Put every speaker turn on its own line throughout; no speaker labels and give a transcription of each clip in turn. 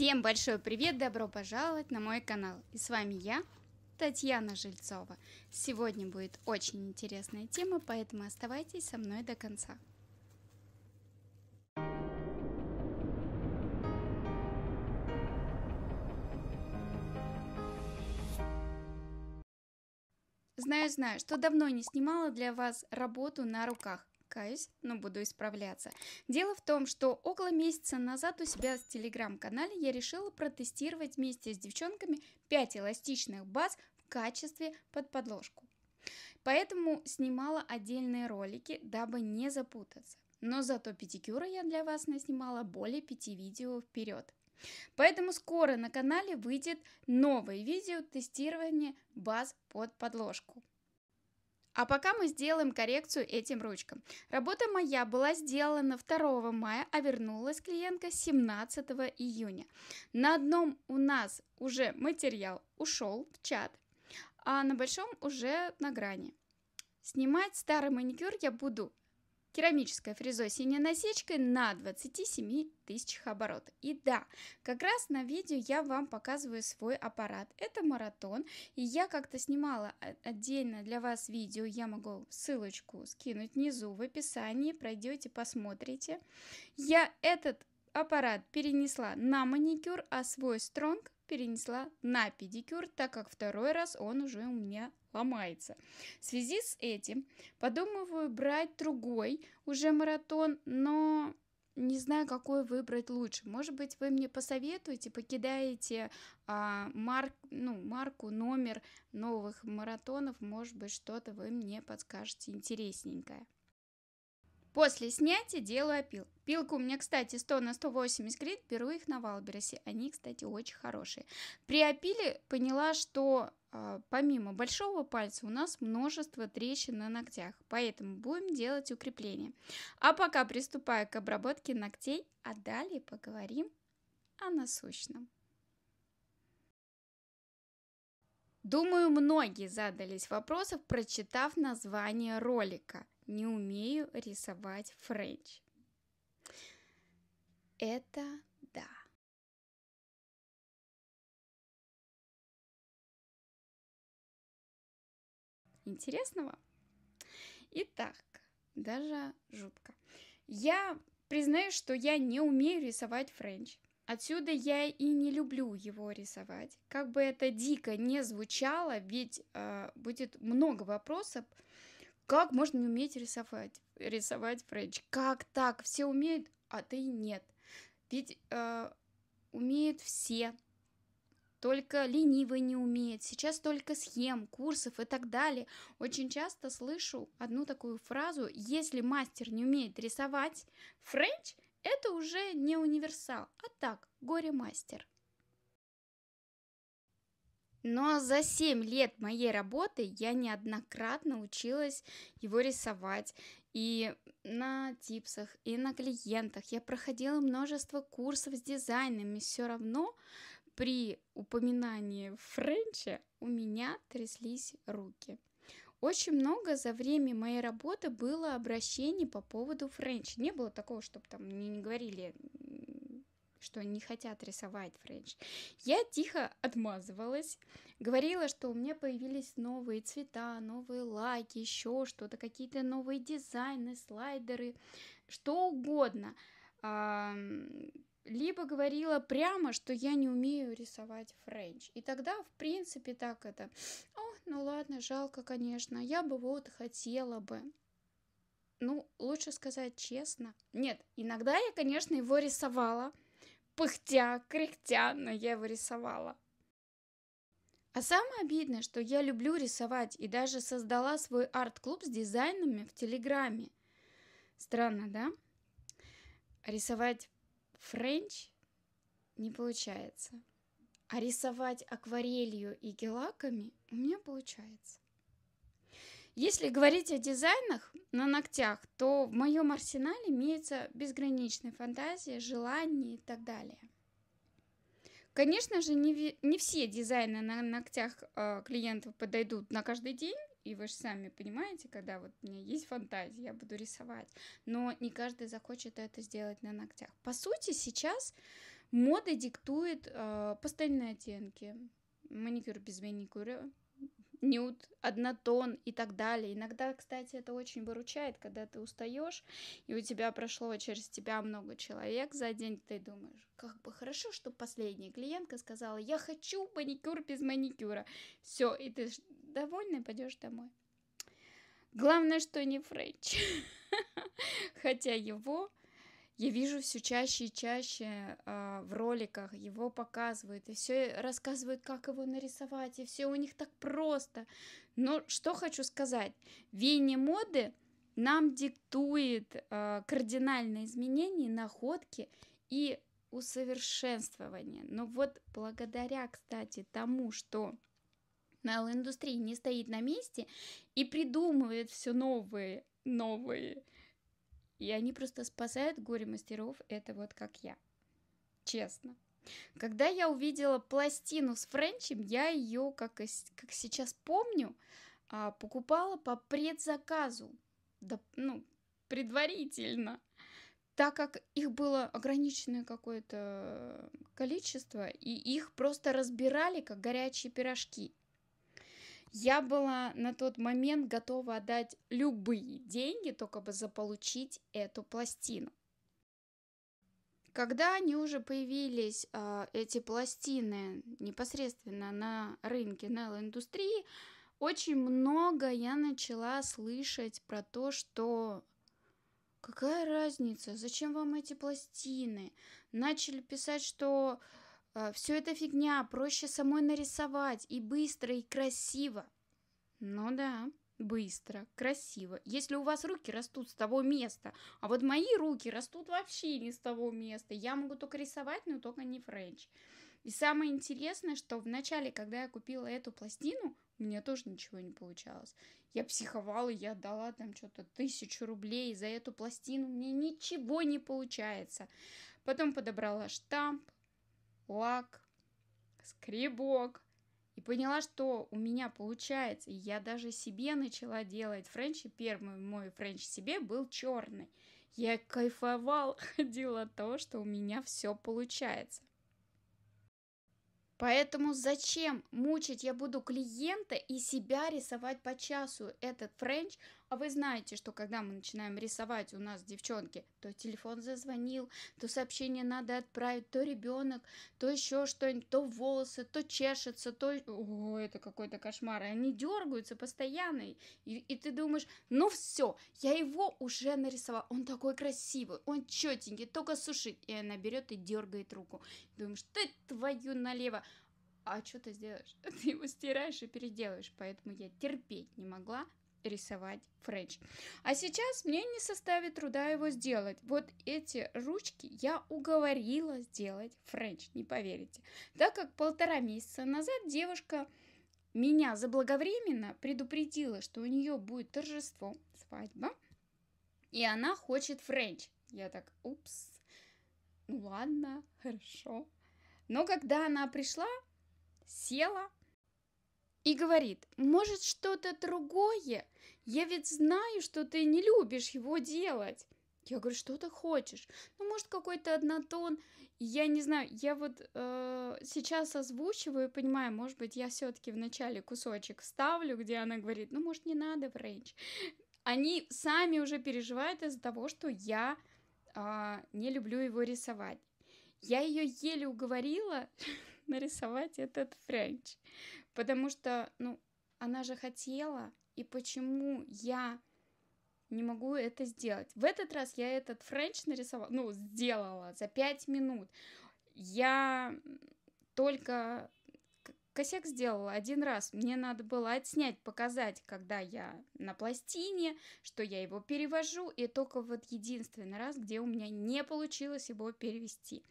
Всем большой привет, добро пожаловать на мой канал. И с вами я, Татьяна Жильцова. Сегодня будет очень интересная тема, поэтому оставайтесь со мной до конца. Знаю-знаю, что давно не снимала для вас работу на руках каюсь, но буду исправляться. Дело в том, что около месяца назад у себя в телеграм-канале я решила протестировать вместе с девчонками 5 эластичных баз в качестве под подложку. Поэтому снимала отдельные ролики, дабы не запутаться. Но зато педикюра я для вас наснимала более 5 видео вперед. Поэтому скоро на канале выйдет новое видео тестирования баз под подложку. А пока мы сделаем коррекцию этим ручкам. Работа моя была сделана 2 мая, а вернулась клиентка 17 июня. На одном у нас уже материал ушел в чат, а на большом уже на грани. Снимать старый маникюр я буду керамическое фрезо с синей насечкой на 27 тысячах оборотов. И да, как раз на видео я вам показываю свой аппарат. Это маратон, и я как-то снимала отдельно для вас видео, я могу ссылочку скинуть внизу в описании, пройдете, посмотрите. Я этот аппарат перенесла на маникюр, а свой стронг перенесла на педикюр, так как второй раз он уже у меня ломается. В связи с этим подумываю брать другой уже маратон, но не знаю, какой выбрать лучше. Может быть, вы мне посоветуете, покидаете а, марк, ну, марку, номер новых маратонов. Может быть, что-то вы мне подскажете интересненькое. После снятия делаю опил. Пилку у меня, кстати, 100 на 180 гривен, беру их на Валбересе. Они, кстати, очень хорошие. При опиле поняла, что э, помимо большого пальца у нас множество трещин на ногтях, поэтому будем делать укрепление. А пока приступаю к обработке ногтей, а далее поговорим о насущном. Думаю, многие задались вопросом, прочитав название ролика. Не умею рисовать френч. Это да. Интересного? Итак, даже жутко. Я признаю, что я не умею рисовать френч. Отсюда я и не люблю его рисовать. Как бы это дико не звучало, ведь э, будет много вопросов, как можно не уметь рисовать, рисовать френч. Как так? Все умеют, а ты нет. Ведь э, умеют все, только ленивый не умеет, сейчас только схем, курсов и так далее. Очень часто слышу одну такую фразу, если мастер не умеет рисовать, френч – это уже не универсал, а так, горе-мастер. Но за 7 лет моей работы я неоднократно училась его рисовать и на типсах, и на клиентах. Я проходила множество курсов с дизайном, все равно при упоминании френча у меня тряслись руки. Очень много за время моей работы было обращений по поводу френча. Не было такого, чтобы там мне не говорили что не хотят рисовать френч. Я тихо отмазывалась, говорила, что у меня появились новые цвета, новые лаки, еще что-то, какие-то новые дизайны, слайдеры, что угодно. Либо говорила прямо, что я не умею рисовать френч. И тогда, в принципе, так это. О, ну ладно, жалко, конечно. Я бы вот хотела бы ну, лучше сказать честно. Нет, иногда я, конечно, его рисовала пыхтя, кряхтя, но я его рисовала. А самое обидное, что я люблю рисовать и даже создала свой арт-клуб с дизайнами в Телеграме. Странно, да? Рисовать френч не получается. А рисовать акварелью и гелаками у меня получается. Если говорить о дизайнах на ногтях, то в моем арсенале имеется безграничная фантазия, желание и так далее. Конечно же, не, не все дизайны на ногтях э, клиентов подойдут на каждый день, и вы же сами понимаете, когда вот у меня есть фантазия, я буду рисовать, но не каждый захочет это сделать на ногтях. По сути, сейчас мода диктует э, а, пастельные оттенки, маникюр без маникюра, нюд, однотон и так далее. Иногда, кстати, это очень выручает, когда ты устаешь, и у тебя прошло через тебя много человек за день, ты думаешь, как бы хорошо, что последняя клиентка сказала, я хочу маникюр без маникюра. Все, и ты довольный пойдешь домой. Главное, что не френч. Хотя его я вижу все чаще и чаще э, в роликах его показывают, и все рассказывают, как его нарисовать, и все у них так просто. Но что хочу сказать, веяние моды нам диктует э, а, кардинальное изменение находки и усовершенствование. Но вот благодаря, кстати, тому, что найл индустрии не стоит на месте и придумывает все новые, новые и они просто спасают горе-мастеров, это вот как я. Честно. Когда я увидела пластину с Френчем, я ее, как, как сейчас помню, а, покупала по предзаказу. Да, ну, предварительно. Так как их было ограниченное какое-то э, количество, и их просто разбирали, как горячие пирожки. Я была на тот момент готова отдать любые деньги, только бы заполучить эту пластину. Когда они уже появились, а, эти пластины, непосредственно на рынке Nail индустрии, очень много я начала слышать про то, что какая разница, зачем вам эти пластины? Начали писать, что а, Все это фигня, проще самой нарисовать, и быстро, и красиво. Ну да, быстро, красиво. Если у вас руки растут с того места, а вот мои руки растут вообще не с того места. Я могу только рисовать, но только не френч. И самое интересное, что в начале, когда я купила эту пластину, у меня тоже ничего не получалось. Я психовала, я отдала там что-то тысячу рублей за эту пластину, мне ничего не получается. Потом подобрала штамп, лак, скребок. И поняла, что у меня получается. И я даже себе начала делать френч. И первый мой френч себе был черный. Я кайфовал, ходила то, что у меня все получается. Поэтому зачем мучить я буду клиента и себя рисовать по часу этот френч? А вы знаете, что когда мы начинаем рисовать у нас девчонки, то телефон зазвонил, то сообщение надо отправить, то ребенок, то еще что-нибудь, то волосы, то чешется, то... О, это какой-то кошмар. И они дергаются постоянно. И, и ты думаешь, ну все, я его уже нарисовала, Он такой красивый, он четенький, только сушить. И она берет и дергает руку. Думаешь, ты твою налево а что ты сделаешь? Ты его стираешь и переделаешь, поэтому я терпеть не могла рисовать френч. А сейчас мне не составит труда его сделать. Вот эти ручки я уговорила сделать френч, не поверите. Так как полтора месяца назад девушка меня заблаговременно предупредила, что у нее будет торжество, свадьба, и она хочет френч. Я так, упс, ну ладно, хорошо. Но когда она пришла, села и говорит, может что-то другое? Я ведь знаю, что ты не любишь его делать. Я говорю, что ты хочешь? Ну, может, какой-то однотон. Я не знаю, я вот э, сейчас озвучиваю и понимаю, может быть, я все-таки в начале кусочек ставлю, где она говорит, ну, может, не надо френч. Они сами уже переживают из-за того, что я э, не люблю его рисовать. Я ее еле уговорила, нарисовать этот френч. Потому что, ну, она же хотела, и почему я не могу это сделать. В этот раз я этот френч нарисовала, ну, сделала за пять минут. Я только Косяк сделала один раз. Мне надо было отснять, показать, когда я на пластине, что я его перевожу, и только вот единственный раз, где у меня не получилось его перевести.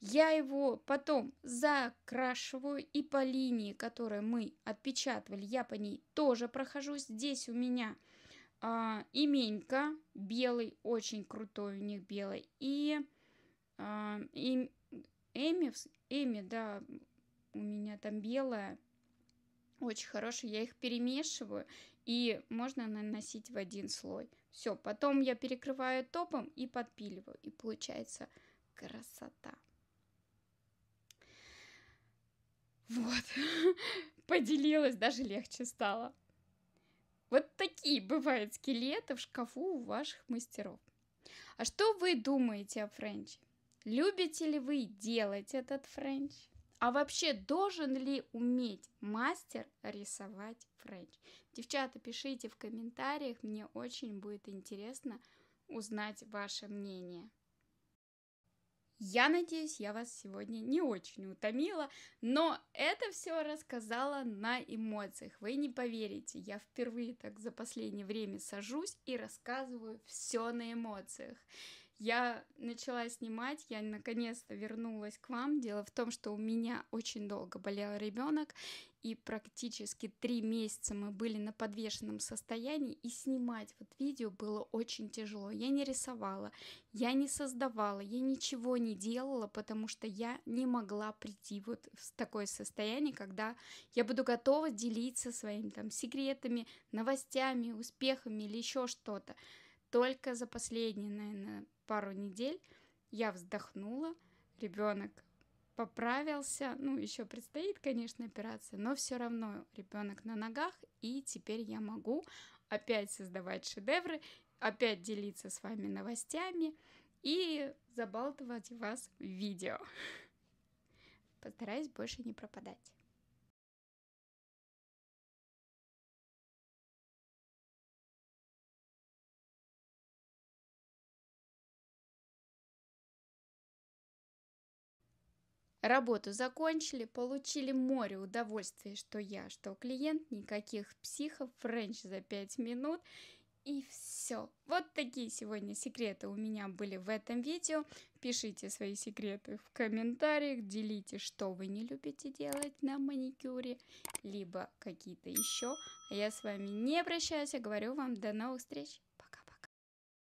Я его потом закрашиваю, и по линии, которую мы отпечатывали, я по ней тоже прохожусь. Здесь у меня а, именька белый, очень крутой у них белый, и, а, и Эми, Эми, да, у меня там белая, очень хорошие, я их перемешиваю, и можно наносить в один слой. Все, потом я перекрываю топом и подпиливаю, и получается красота. Вот, поделилась, даже легче стало. Вот такие бывают скелеты в шкафу у ваших мастеров. А что вы думаете о френче? Любите ли вы делать этот френч? А вообще, должен ли уметь мастер рисовать френч? Девчата, пишите в комментариях, мне очень будет интересно узнать ваше мнение. Я надеюсь, я вас сегодня не очень утомила, но это все рассказала на эмоциях. Вы не поверите, я впервые так за последнее время сажусь и рассказываю все на эмоциях. Я начала снимать, я наконец-то вернулась к вам. Дело в том, что у меня очень долго болел ребенок, и практически три месяца мы были на подвешенном состоянии, и снимать вот видео было очень тяжело. Я не рисовала, я не создавала, я ничего не делала, потому что я не могла прийти вот в такое состояние, когда я буду готова делиться своими там секретами, новостями, успехами или еще что-то. Только за последние, наверное, пару недель я вздохнула, ребенок поправился, ну, еще предстоит, конечно, операция, но все равно ребенок на ногах, и теперь я могу опять создавать шедевры, опять делиться с вами новостями и забалтывать вас в видео. Постараюсь больше не пропадать. Работу закончили, получили море удовольствия, что я, что клиент, никаких психов, френч за пять минут и все. Вот такие сегодня секреты у меня были в этом видео. Пишите свои секреты в комментариях, делите, что вы не любите делать на маникюре, либо какие-то еще. А я с вами не прощаюсь, а говорю вам до новых встреч!